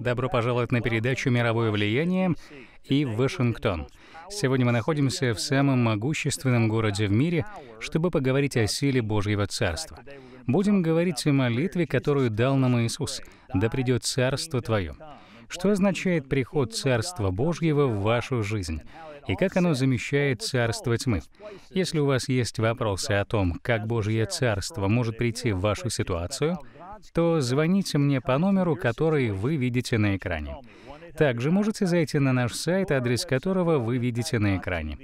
Добро пожаловать на передачу «Мировое влияние» и в Вашингтон. Сегодня мы находимся в самом могущественном городе в мире, чтобы поговорить о силе Божьего Царства. Будем говорить о молитве, которую дал нам Иисус. «Да придет Царство Твое». Что означает приход Царства Божьего в вашу жизнь? И как оно замещает Царство тьмы? Если у вас есть вопросы о том, как Божье Царство может прийти в вашу ситуацию — то звоните мне по номеру, который вы видите на экране. Также можете зайти на наш сайт, адрес которого вы видите на экране.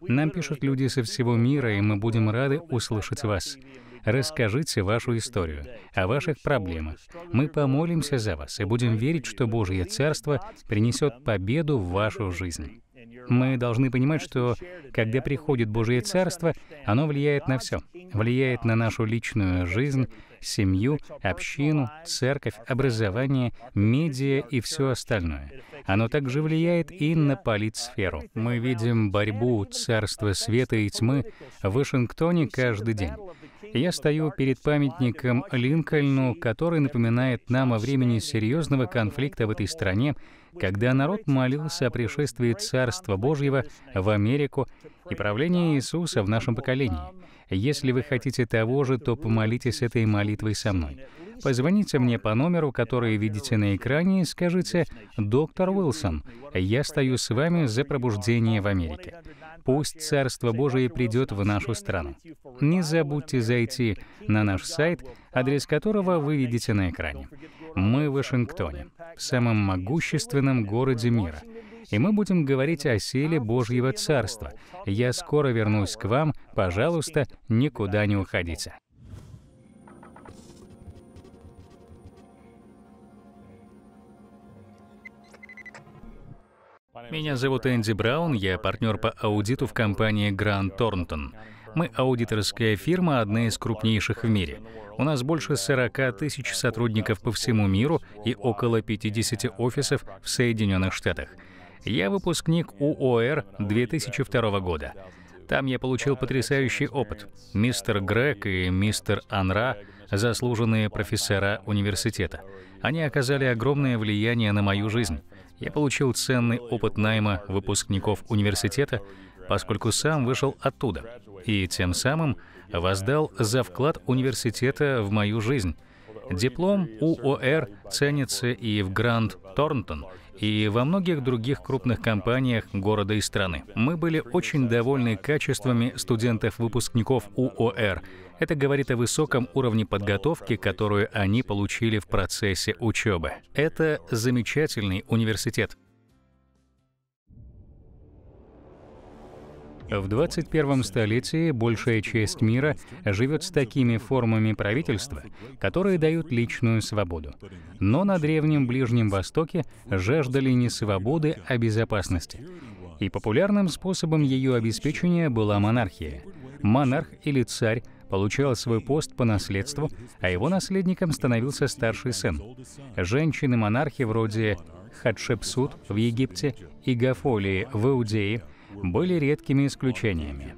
Нам пишут люди со всего мира, и мы будем рады услышать вас. Расскажите вашу историю, о ваших проблемах. Мы помолимся за вас и будем верить, что Божье Царство принесет победу в вашу жизнь. Мы должны понимать, что когда приходит Божье Царство, оно влияет на все. Влияет на нашу личную жизнь, семью, общину, церковь, образование, медиа и все остальное. Оно также влияет и на политсферу. Мы видим борьбу царства света и тьмы в Вашингтоне каждый день. Я стою перед памятником Линкольну, который напоминает нам о времени серьезного конфликта в этой стране когда народ молился о пришествии Царства Божьего в Америку и правлении Иисуса в нашем поколении. Если вы хотите того же, то помолитесь этой молитвой со мной. Позвоните мне по номеру, который видите на экране, и скажите «Доктор Уилсон, я стою с вами за пробуждение в Америке. Пусть Царство Божие придет в нашу страну». Не забудьте зайти на наш сайт, адрес которого вы видите на экране. Мы в Вашингтоне, в самом могущественном городе мира и мы будем говорить о силе Божьего Царства. Я скоро вернусь к вам, пожалуйста, никуда не уходите. Меня зовут Энди Браун, я партнер по аудиту в компании Grant Thornton. Мы аудиторская фирма, одна из крупнейших в мире. У нас больше 40 тысяч сотрудников по всему миру и около 50 офисов в Соединенных Штатах. Я выпускник УОР 2002 года. Там я получил потрясающий опыт. Мистер Грег и мистер Анра — заслуженные профессора университета. Они оказали огромное влияние на мою жизнь я получил ценный опыт найма выпускников университета, поскольку сам вышел оттуда, и тем самым воздал за вклад университета в мою жизнь. Диплом УОР ценится и в Гранд Торнтон, и во многих других крупных компаниях города и страны. Мы были очень довольны качествами студентов-выпускников УОР, это говорит о высоком уровне подготовки, которую они получили в процессе учебы. Это замечательный университет. В 21 столетии большая часть мира живет с такими формами правительства, которые дают личную свободу. Но на Древнем Ближнем Востоке жаждали не свободы, а безопасности. И популярным способом ее обеспечения была монархия. Монарх или царь Получал свой пост по наследству, а его наследником становился старший сын. Женщины-монархи вроде Хатшепсут в Египте и Гафолии в Иудее были редкими исключениями.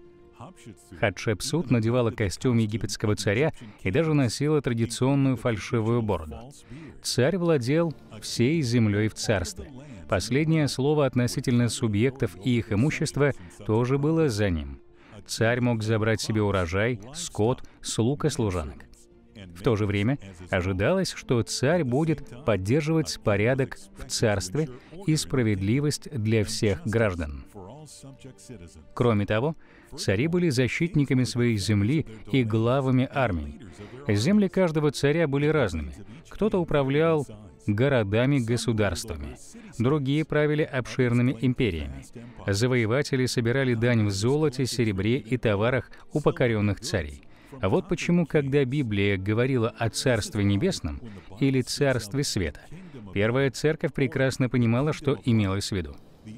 Хатшепсут надевала костюм египетского царя и даже носила традиционную фальшивую бороду. Царь владел всей землей в царстве. Последнее слово относительно субъектов и их имущества тоже было за ним. Царь мог забрать себе урожай, скот, слуг и служанок. В то же время ожидалось, что царь будет поддерживать порядок в царстве и справедливость для всех граждан. Кроме того, цари были защитниками своей земли и главами армии. Земли каждого царя были разными. Кто-то управлял городами-государствами. Другие правили обширными империями. Завоеватели собирали дань в золоте, серебре и товарах у покоренных царей. А вот почему, когда Библия говорила о Царстве Небесном или Царстве Света, первая церковь прекрасно понимала, что имелось в виду.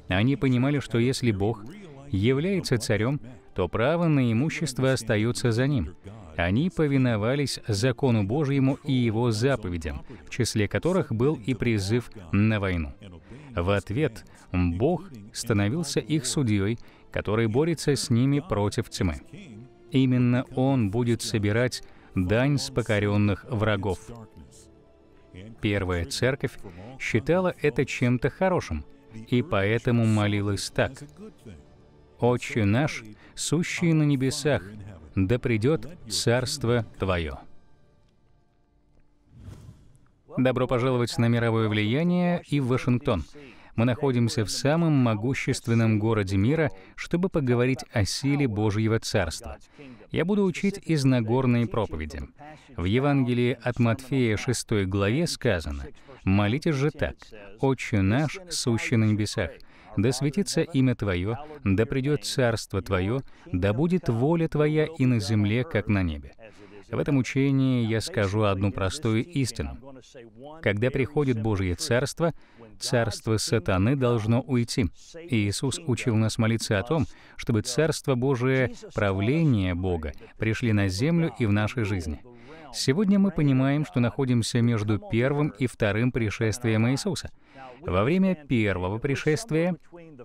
Они понимали, что если Бог является царем, то право на имущество остается за ним. Они повиновались закону Божьему и его заповедям, в числе которых был и призыв на войну. В ответ Бог становился их судьей, который борется с ними против тьмы. Именно Он будет собирать дань с покоренных врагов. Первая церковь считала это чем-то хорошим, и поэтому молилась так. «Отче наш, сущий на небесах, да придет Царство Твое». Добро пожаловать на мировое влияние и в Вашингтон. Мы находимся в самом могущественном городе мира, чтобы поговорить о силе Божьего Царства. Я буду учить из Нагорной проповеди. В Евангелии от Матфея 6 главе сказано «Молитесь же так, Отче наш, сущий на небесах, да светится имя Твое, да придет Царство Твое, да будет воля Твоя и на земле, как на небе. В этом учении я скажу одну простую истину. Когда приходит Божье Царство, царство сатаны должно уйти. И Иисус учил нас молиться о том, чтобы Царство Божие, правление Бога, пришли на землю и в нашей жизни. Сегодня мы понимаем, что находимся между первым и вторым пришествием Иисуса. Во время первого пришествия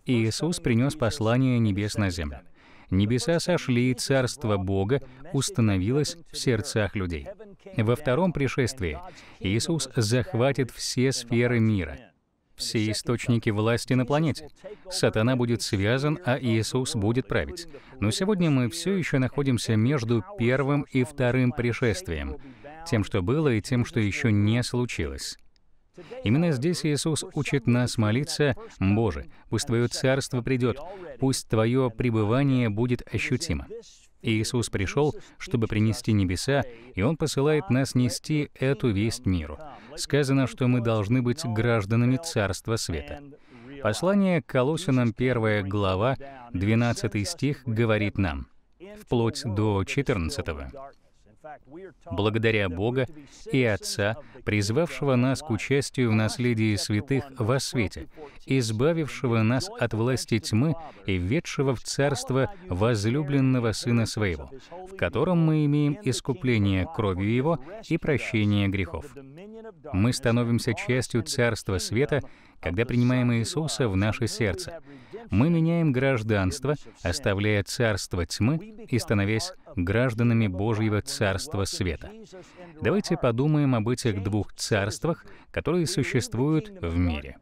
Иисус принес послание небес на землю. Небеса сошли, и Царство Бога установилось в сердцах людей. Во втором пришествии Иисус захватит все сферы мира — все источники власти на планете. Сатана будет связан, а Иисус будет править. Но сегодня мы все еще находимся между первым и вторым пришествием, тем, что было, и тем, что еще не случилось. Именно здесь Иисус учит нас молиться, «Боже, пусть Твое Царство придет, пусть Твое пребывание будет ощутимо». Иисус пришел, чтобы принести небеса, и Он посылает нас нести эту весть миру. Сказано, что мы должны быть гражданами Царства Света. Послание к Колосинам 1 глава, 12 стих говорит нам, вплоть до 14 благодаря Бога и Отца, призвавшего нас к участию в наследии святых во свете, избавившего нас от власти тьмы и ведшего в царство возлюбленного Сына Своего, в котором мы имеем искупление кровью Его и прощение грехов. Мы становимся частью Царства Света когда принимаем Иисуса в наше сердце, мы меняем гражданство, оставляя царство тьмы и становясь гражданами Божьего Царства Света. Давайте подумаем об этих двух царствах, которые существуют в мире.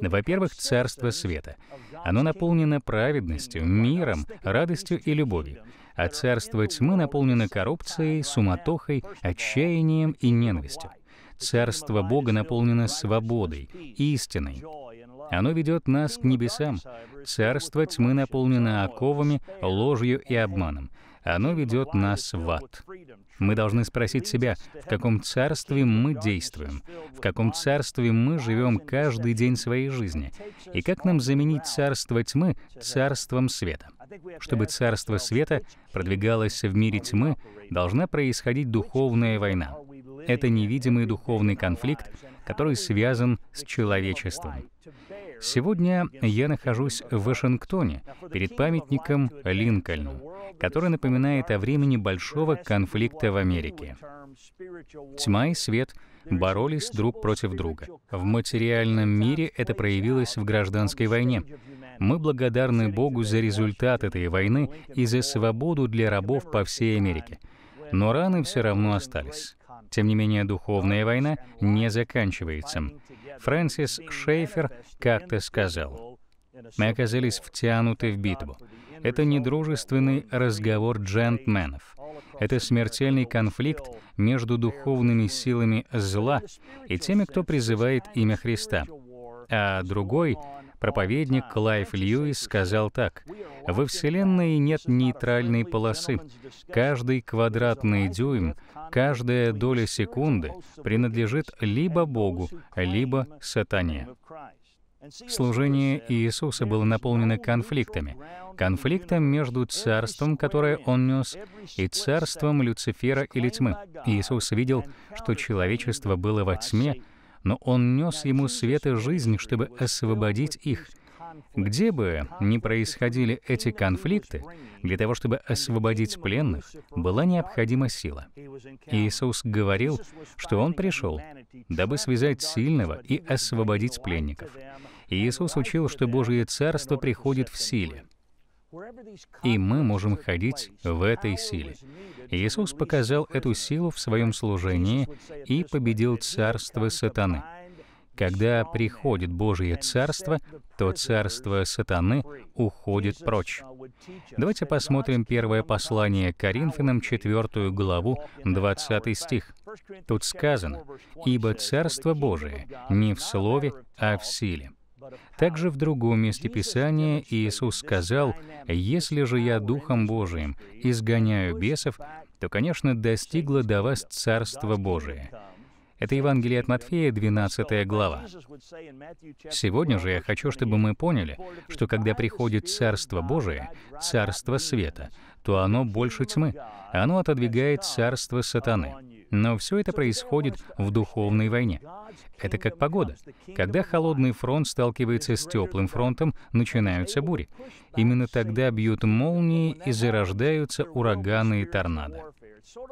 Во-первых, Царство Света. Оно наполнено праведностью, миром, радостью и любовью. А Царство Тьмы наполнено коррупцией, суматохой, отчаянием и ненавистью. Царство Бога наполнено свободой, истиной. Оно ведет нас к небесам. Царство тьмы наполнено оковами, ложью и обманом. Оно ведет нас в ад. Мы должны спросить себя, в каком царстве мы действуем, в каком царстве мы живем каждый день своей жизни, и как нам заменить царство тьмы царством света. Чтобы царство света продвигалось в мире тьмы, должна происходить духовная война. Это невидимый духовный конфликт, который связан с человечеством. Сегодня я нахожусь в Вашингтоне перед памятником Линкольну, который напоминает о времени большого конфликта в Америке. Тьма и свет боролись друг против друга. В материальном мире это проявилось в гражданской войне. Мы благодарны Богу за результат этой войны и за свободу для рабов по всей Америке. Но раны все равно остались. Тем не менее, духовная война не заканчивается. Фрэнсис Шейфер как-то сказал, «Мы оказались втянуты в битву. Это недружественный разговор джентльменов. Это смертельный конфликт между духовными силами зла и теми, кто призывает имя Христа, а другой Проповедник Клайв Льюис сказал так, «Во Вселенной нет нейтральной полосы. Каждый квадратный дюйм, каждая доля секунды принадлежит либо Богу, либо сатане». Служение Иисуса было наполнено конфликтами. Конфликтом между царством, которое он нес, и царством Люцифера или тьмы. Иисус видел, что человечество было во тьме, но Он нес ему свет и жизнь, чтобы освободить их. Где бы ни происходили эти конфликты, для того, чтобы освободить пленных, была необходима сила. Иисус говорил, что Он пришел, дабы связать сильного и освободить пленников. Иисус учил, что Божие Царство приходит в силе. И мы можем ходить в этой силе. Иисус показал эту силу в своем служении и победил царство сатаны. Когда приходит Божье Царство, то Царство Сатаны уходит прочь. Давайте посмотрим первое послание Коринфянам, 4 главу, 20 стих. Тут сказано, «Ибо Царство Божие не в слове, а в силе». Также в другом месте Писания Иисус сказал, «Если же я Духом Божиим изгоняю бесов, то, конечно, достигло до вас Царство Божие». Это Евангелие от Матфея, 12 глава. Сегодня же я хочу, чтобы мы поняли, что когда приходит Царство Божие, Царство Света, то оно больше тьмы, оно отодвигает Царство Сатаны. Но все это происходит в духовной войне. Это как погода. Когда холодный фронт сталкивается с теплым фронтом, начинаются бури. Именно тогда бьют молнии и зарождаются ураганы и торнадо.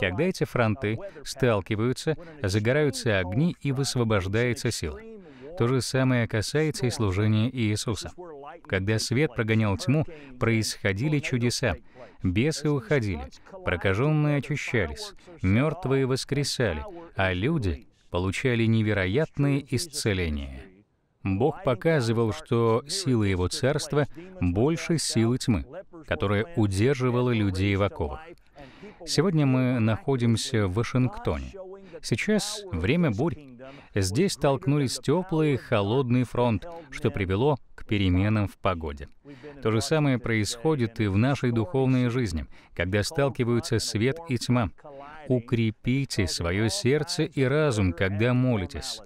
Когда эти фронты сталкиваются, загораются огни и высвобождается сила. То же самое касается и служения Иисуса. Когда свет прогонял тьму, происходили чудеса, Бесы уходили, прокаженные очищались, мертвые воскресали, а люди получали невероятные исцеления. Бог показывал, что сила Его Царства больше силы тьмы, которая удерживала людей в оковах. Сегодня мы находимся в Вашингтоне, Сейчас время бурь. Здесь столкнулись теплый и холодный фронт, что привело к переменам в погоде. То же самое происходит и в нашей духовной жизни, когда сталкиваются свет и тьма. Укрепите свое сердце и разум, когда молитесь.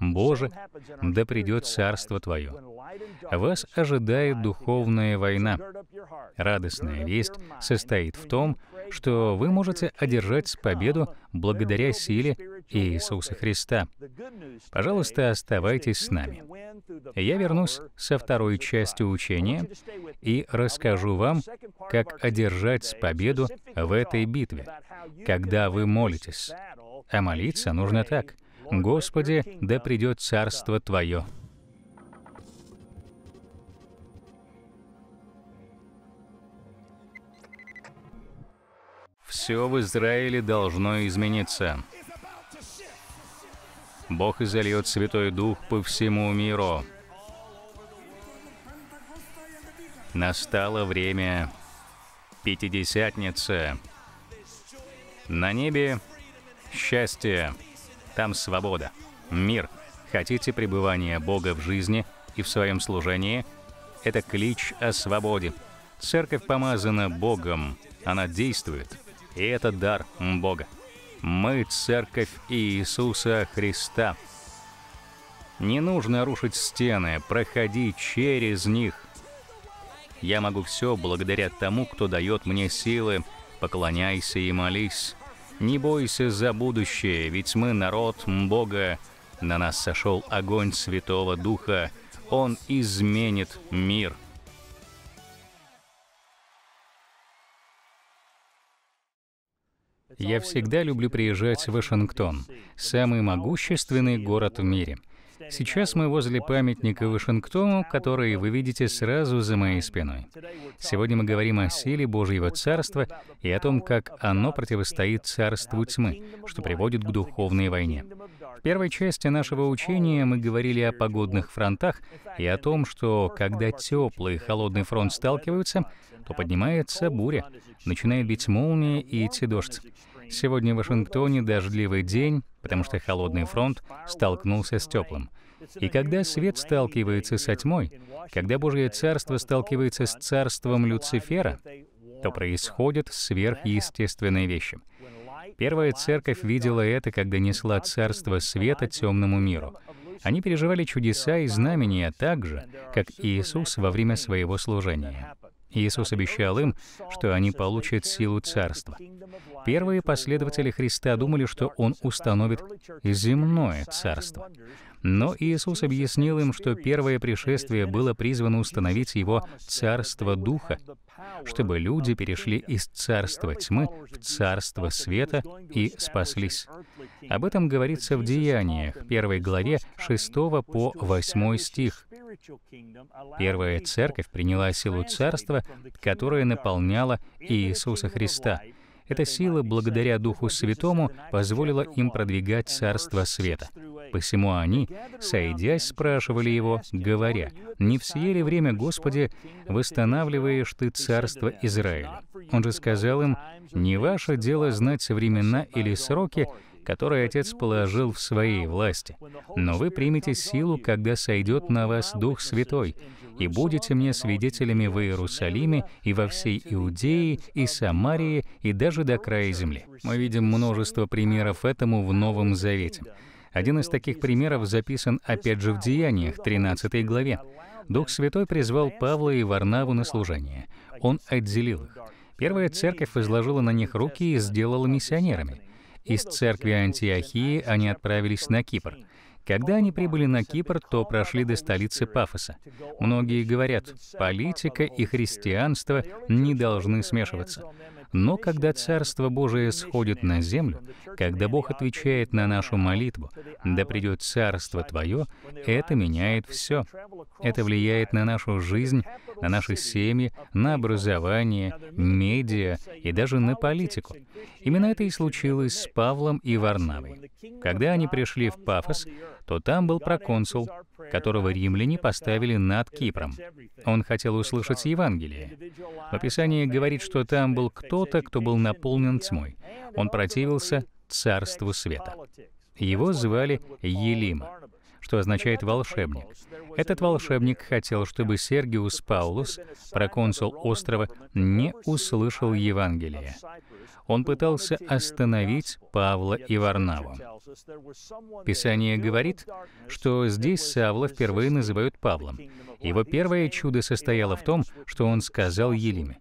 «Боже, да придет Царство Твое». Вас ожидает духовная война. Радостная весть состоит в том, что вы можете одержать победу благодаря силе Иисуса Христа. Пожалуйста, оставайтесь с нами. Я вернусь со второй частью учения и расскажу вам, как одержать победу в этой битве, когда вы молитесь. А молиться нужно так. «Господи, да придет Царство Твое». Все в Израиле должно измениться. Бог изольет Святой Дух по всему миру. Настало время Пятидесятницы. На небе счастье, там свобода, мир. Хотите пребывания Бога в жизни и в своем служении? Это клич о свободе. Церковь помазана Богом, она действует – и это дар Бога. Мы — церковь Иисуса Христа. Не нужно рушить стены, проходи через них. Я могу все благодаря тому, кто дает мне силы. Поклоняйся и молись. Не бойся за будущее, ведь мы народ Бога. На нас сошел огонь Святого Духа. Он изменит мир. Я всегда люблю приезжать в Вашингтон, самый могущественный город в мире. Сейчас мы возле памятника Вашингтону, который вы видите сразу за моей спиной. Сегодня мы говорим о силе Божьего Царства и о том, как оно противостоит царству тьмы, что приводит к духовной войне. В первой части нашего учения мы говорили о погодных фронтах и о том, что когда теплый и холодный фронт сталкиваются, то поднимается буря, начинает бить молния и идти дождь. Сегодня в Вашингтоне дождливый день, потому что холодный фронт столкнулся с теплым. И когда свет сталкивается со тьмой, когда Божье Царство сталкивается с царством Люцифера, то происходят сверхъестественные вещи — Первая церковь видела это, когда несла Царство Света темному миру. Они переживали чудеса и знамения так же, как Иисус во время своего служения. Иисус обещал им, что они получат силу Царства. Первые последователи Христа думали, что Он установит земное Царство. Но Иисус объяснил им, что первое пришествие было призвано установить его Царство Духа, чтобы люди перешли из Царства тьмы в Царство Света и спаслись. Об этом говорится в Деяниях, 1 главе 6 по 8 стих. Первая церковь приняла силу Царства, которое наполняло Иисуса Христа — эта сила, благодаря Духу Святому, позволила им продвигать Царство Света. Посему они, сойдясь, спрашивали его, говоря, «Не в ли время, Господи, восстанавливаешь Ты Царство Израиля?» Он же сказал им, «Не ваше дело знать времена или сроки, которые Отец положил в своей власти. Но вы примете силу, когда сойдет на вас Дух Святой, и будете мне свидетелями в Иерусалиме и во всей Иудее и Самарии и даже до края земли. Мы видим множество примеров этому в Новом Завете. Один из таких примеров записан опять же в Деяниях, 13 главе. Дух Святой призвал Павла и Варнаву на служение. Он отделил их. Первая церковь возложила на них руки и сделала миссионерами. Из церкви Антиохии они отправились на Кипр. Когда они прибыли на Кипр, то прошли до столицы Пафоса. Многие говорят, политика и христианство не должны смешиваться. Но когда Царство Божие сходит на землю, когда Бог отвечает на нашу молитву, «Да придет Царство Твое», это меняет все. Это влияет на нашу жизнь, на наши семьи, на образование, медиа и даже на политику. Именно это и случилось с Павлом и Варнавой. Когда они пришли в Пафос, то там был проконсул, которого римляне поставили над Кипром. Он хотел услышать Евангелие. В Описании говорит, что там был кто-то, кто был наполнен тьмой. Он противился царству света. Его звали Елима что означает «волшебник». Этот волшебник хотел, чтобы Сергиус Паулус, проконсул острова, не услышал Евангелие. Он пытался остановить Павла и Варнаву. Писание говорит, что здесь Савла впервые называют Павлом. Его первое чудо состояло в том, что он сказал Елиме,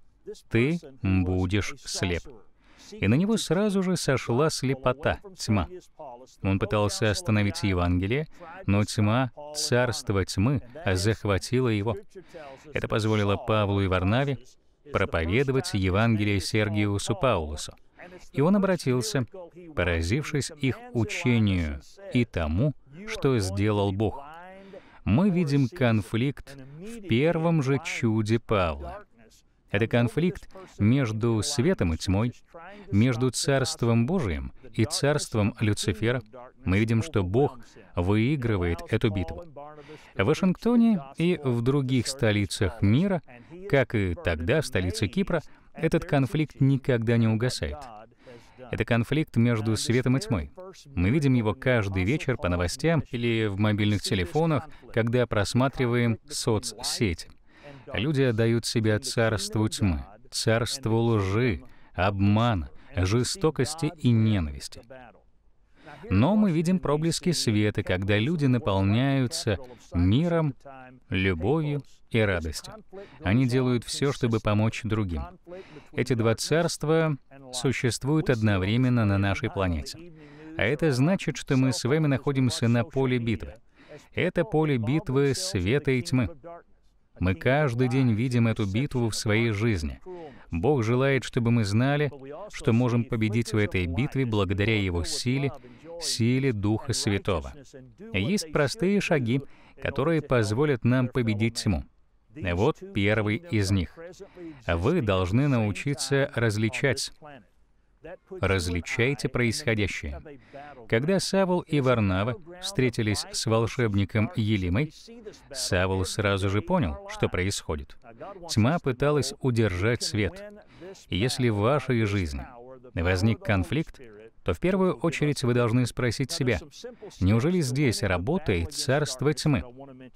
«Ты будешь слеп» и на него сразу же сошла слепота, тьма. Он пытался остановить Евангелие, но тьма, царство тьмы, захватила его. Это позволило Павлу и Варнаве проповедовать Евангелие Сергиусу Паулусу. И он обратился, поразившись их учению и тому, что сделал Бог. Мы видим конфликт в первом же чуде Павла. Это конфликт между светом и тьмой, между Царством Божиим и Царством Люцифера. Мы видим, что Бог выигрывает эту битву. В Вашингтоне и в других столицах мира, как и тогда в столице Кипра, этот конфликт никогда не угасает. Это конфликт между светом и тьмой. Мы видим его каждый вечер по новостям или в мобильных телефонах, когда просматриваем соцсети. Люди отдают себя царству тьмы, царству лжи, обмана, жестокости и ненависти. Но мы видим проблески света, когда люди наполняются миром, любовью и радостью. Они делают все, чтобы помочь другим. Эти два царства существуют одновременно на нашей планете. А это значит, что мы с вами находимся на поле битвы. Это поле битвы света и тьмы. Мы каждый день видим эту битву в своей жизни. Бог желает, чтобы мы знали, что можем победить в этой битве благодаря Его силе, силе Духа Святого. Есть простые шаги, которые позволят нам победить тьму. Вот первый из них. Вы должны научиться различать Различайте происходящее. Когда Савул и Варнава встретились с волшебником Елимой, Савул сразу же понял, что происходит. Тьма пыталась удержать свет. если в вашей жизни возник конфликт, то в первую очередь вы должны спросить себя, неужели здесь работает царство тьмы?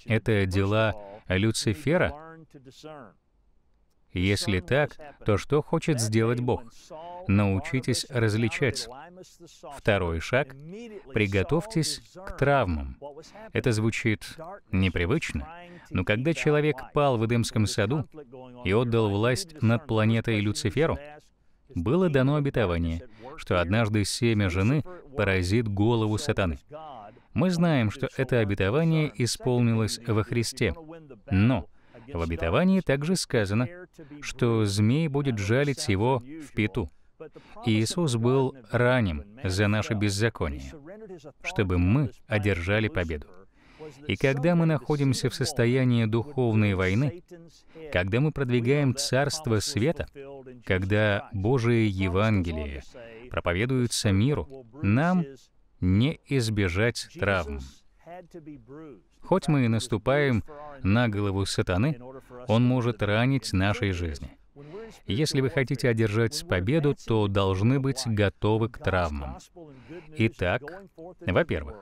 Это дела Люцифера? Если так, то что хочет сделать Бог? Научитесь различать. Второй шаг — приготовьтесь к травмам. Это звучит непривычно, но когда человек пал в Эдемском саду и отдал власть над планетой Люциферу, было дано обетование, что однажды семя жены поразит голову сатаны. Мы знаем, что это обетование исполнилось во Христе, но в обетовании также сказано, что змей будет жалить его в пету. Иисус был ранен за наше беззаконие, чтобы мы одержали победу. И когда мы находимся в состоянии духовной войны, когда мы продвигаем Царство Света, когда Божие Евангелие проповедуется миру, нам не избежать травм. Хоть мы и наступаем на голову сатаны, он может ранить нашей жизни. Если вы хотите одержать победу, то должны быть готовы к травмам. Итак, во-первых,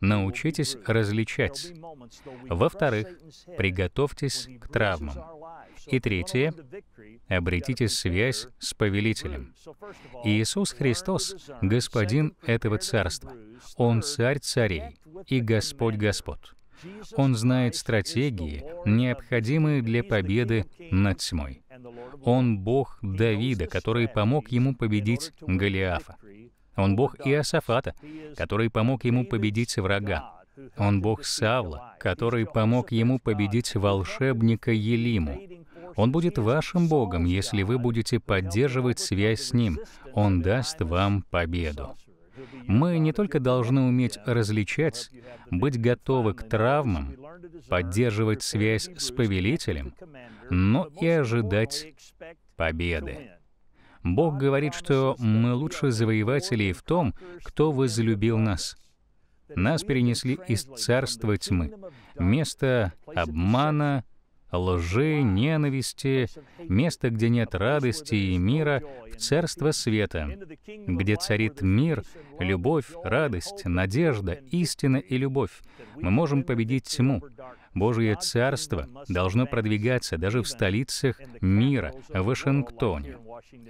научитесь различать. Во-вторых, приготовьтесь к травмам. И третье, обретите связь с Повелителем. Иисус Христос — Господин этого Царства. Он Царь царей и Господь Господь. Он знает стратегии, необходимые для победы над тьмой. Он Бог Давида, который помог ему победить Голиафа. Он Бог Иосафата, который помог ему победить врага. Он Бог Савла, который помог ему победить волшебника Елиму. Он будет вашим Богом, если вы будете поддерживать связь с Ним. Он даст вам победу. Мы не только должны уметь различать, быть готовы к травмам, поддерживать связь с повелителем, но и ожидать победы. Бог говорит, что мы лучше завоевателей в том, кто возлюбил нас. Нас перенесли из царства тьмы, место обмана, лжи, ненависти, место, где нет радости и мира, в царство света, где царит мир, любовь, радость, надежда, истина и любовь. Мы можем победить тьму. Божье Царство должно продвигаться даже в столицах мира, в Вашингтоне.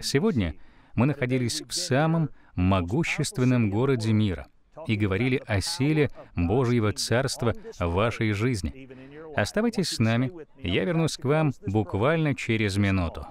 Сегодня мы находились в самом могущественном городе мира — и говорили о силе Божьего Царства в вашей жизни. Оставайтесь с нами, я вернусь к вам буквально через минуту.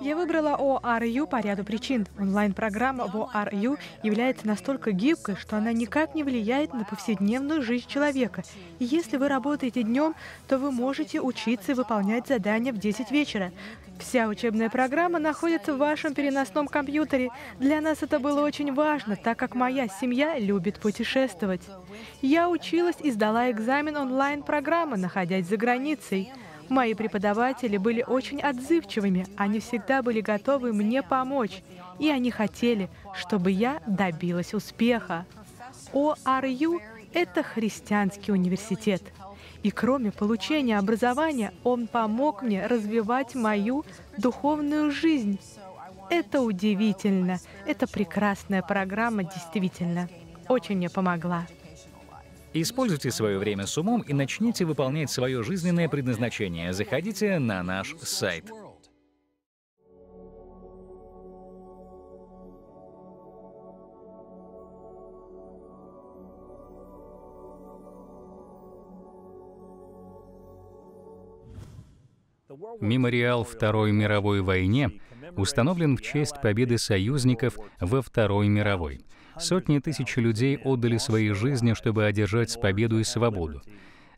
Я выбрала ORU по ряду причин. Онлайн-программа в ORU является настолько гибкой, что она никак не влияет на повседневную жизнь человека. И если вы работаете днем, то вы можете учиться и выполнять задания в 10 вечера. Вся учебная программа находится в вашем переносном компьютере. Для нас это было очень важно, так как моя семья любит путешествовать. Я училась и сдала экзамен онлайн-программы, находясь за границей. Мои преподаватели были очень отзывчивыми, они всегда были готовы мне помочь, и они хотели, чтобы я добилась успеха. ОРЮ — это христианский университет. И кроме получения образования, он помог мне развивать мою духовную жизнь. Это удивительно. Это прекрасная программа, действительно. Очень мне помогла. Используйте свое время с умом и начните выполнять свое жизненное предназначение. Заходите на наш сайт. Мемориал Второй мировой войне установлен в честь победы союзников во Второй мировой – Сотни тысяч людей отдали свои жизни, чтобы одержать победу и свободу.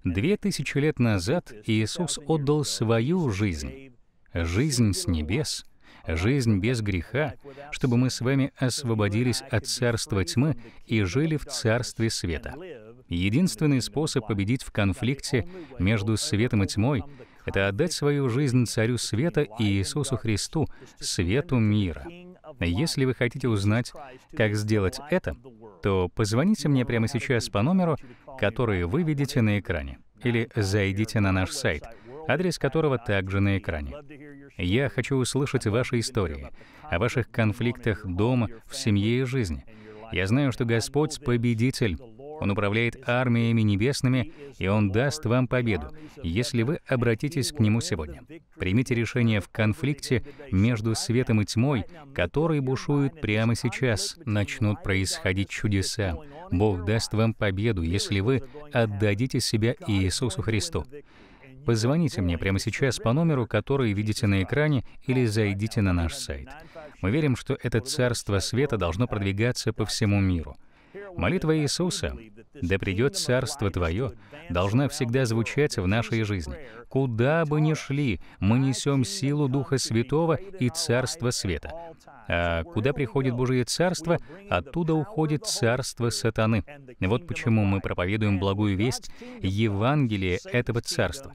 Две тысячи лет назад Иисус отдал свою жизнь, жизнь с небес, жизнь без греха, чтобы мы с вами освободились от царства тьмы и жили в царстве света. Единственный способ победить в конфликте между светом и тьмой — это отдать свою жизнь Царю Света и Иисусу Христу, Свету мира. Если вы хотите узнать, как сделать это, то позвоните мне прямо сейчас по номеру, который вы видите на экране, или зайдите на наш сайт, адрес которого также на экране. Я хочу услышать ваши истории, о ваших конфликтах дома, в семье и жизни. Я знаю, что Господь — победитель, он управляет армиями небесными, и Он даст вам победу, если вы обратитесь к Нему сегодня. Примите решение в конфликте между светом и тьмой, который бушует прямо сейчас. Начнут происходить чудеса. Бог даст вам победу, если вы отдадите себя Иисусу Христу. Позвоните мне прямо сейчас по номеру, который видите на экране, или зайдите на наш сайт. Мы верим, что это царство света должно продвигаться по всему миру. Молитва Иисуса «Да придет Царство Твое» должна всегда звучать в нашей жизни. Куда бы ни шли, мы несем силу Духа Святого и Царство Света. А куда приходит Божие Царство, оттуда уходит Царство Сатаны. Вот почему мы проповедуем благую весть Евангелие этого Царства.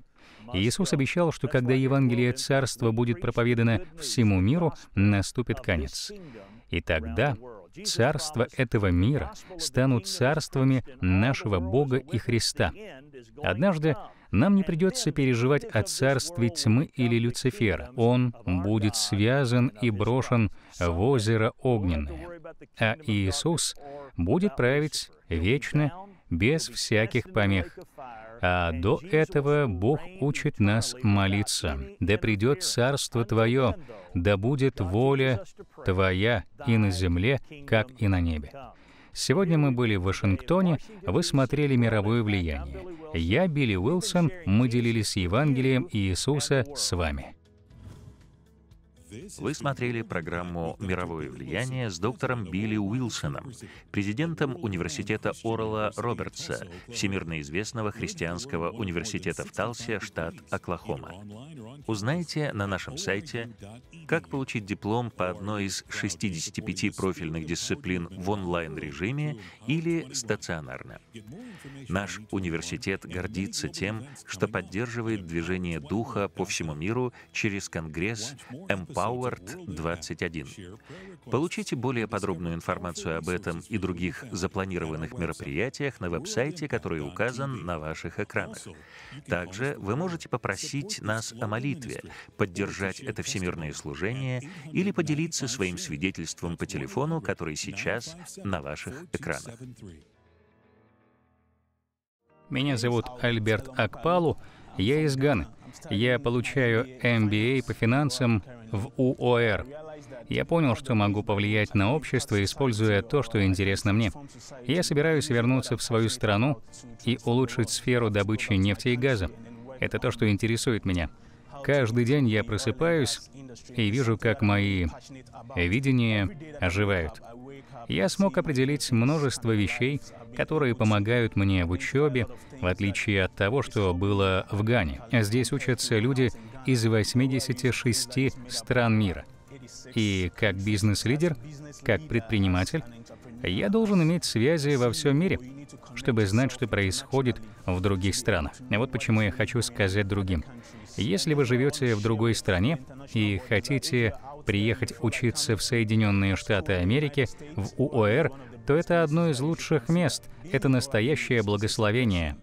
Иисус обещал, что когда Евангелие Царства будет проповедано всему миру, наступит конец. И тогда царства этого мира станут царствами нашего Бога и Христа. Однажды нам не придется переживать о царстве тьмы или Люцифера. Он будет связан и брошен в озеро огненное. А Иисус будет править вечно, без всяких помех. А до этого Бог учит нас молиться. «Да придет Царство Твое, да будет воля Твоя и на земле, как и на небе». Сегодня мы были в Вашингтоне, вы смотрели «Мировое влияние». Я, Билли Уилсон, мы делились Евангелием Иисуса с вами. Вы смотрели программу «Мировое влияние» с доктором Билли Уилсоном, президентом университета Орла Робертса, всемирно известного христианского университета в Талсе, штат Оклахома. Узнайте на нашем сайте, как получить диплом по одной из 65 профильных дисциплин в онлайн-режиме или стационарно. Наш университет гордится тем, что поддерживает движение духа по всему миру через Конгресс МПА. Powered 21. Получите более подробную информацию об этом и других запланированных мероприятиях на веб-сайте, который указан на ваших экранах. Также вы можете попросить нас о молитве, поддержать это всемирное служение или поделиться своим свидетельством по телефону, который сейчас на ваших экранах. Меня зовут Альберт Акпалу, я из Ганы. Я получаю MBA по финансам в УОР. Я понял, что могу повлиять на общество, используя то, что интересно мне. Я собираюсь вернуться в свою страну и улучшить сферу добычи нефти и газа. Это то, что интересует меня. Каждый день я просыпаюсь и вижу, как мои видения оживают. Я смог определить множество вещей, которые помогают мне в учебе, в отличие от того, что было в Гане. Здесь учатся люди, из 86 стран мира. И как бизнес-лидер, как предприниматель, я должен иметь связи во всем мире, чтобы знать, что происходит в других странах. Вот почему я хочу сказать другим. Если вы живете в другой стране и хотите приехать учиться в Соединенные Штаты Америки, в УОР, то это одно из лучших мест, это настоящее благословение.